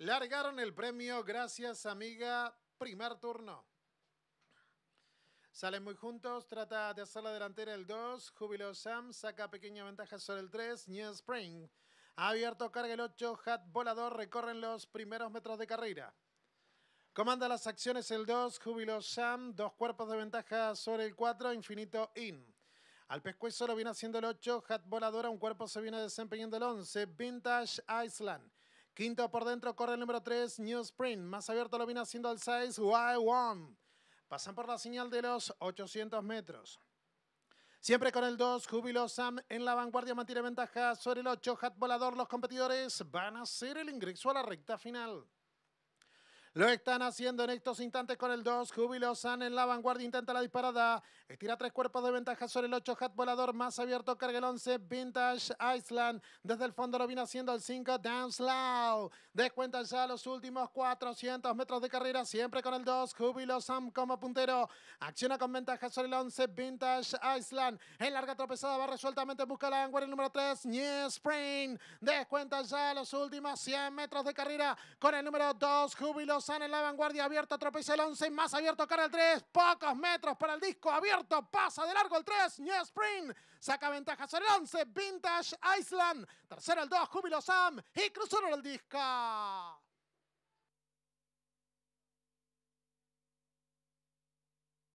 Largaron el premio, gracias amiga, primer turno. Salen muy juntos, trata de hacer la delantera el 2, Júbilo Sam saca pequeña ventaja sobre el 3, New Spring. Abierto carga el 8, Hat Volador recorren los primeros metros de carrera. Comanda las acciones el 2, Júbilo Sam, dos cuerpos de ventaja sobre el 4, Infinito In. Al pescuezo lo viene haciendo el 8, Hat volador un cuerpo se viene desempeñando el 11, Vintage Island. Quinto por dentro corre el número 3, New Sprint, Más abierto lo viene haciendo el 6, Y1. Pasan por la señal de los 800 metros. Siempre con el 2, Júbilo Sam en la vanguardia mantiene ventaja sobre el 8, Hat Volador. Los competidores van a hacer el ingreso a la recta final. Lo están haciendo en estos instantes con el 2. Júbilo San en la vanguardia. Intenta la disparada. Estira tres cuerpos de ventaja sobre el 8. Hat volador más abierto. Carga el 11. Vintage Island. Desde el fondo lo viene haciendo el 5. Dance Loud. Descuenta ya los últimos 400 metros de carrera. Siempre con el 2. Júbilo Sam como puntero. Acciona con ventaja sobre el 11. Vintage Island. En larga tropezada va resueltamente. Busca la vanguardia el número 3. New Spring. Descuenta ya los últimos 100 metros de carrera. Con el número 2. Júbilo en la vanguardia, abierta, tropeza el 11, más abierto, cara el 3, pocos metros para el disco, abierto, pasa de largo el 3, New Spring, saca ventaja sobre el 11, Vintage Island, tercero el 2, Júbilo Sam y cruzó el disco.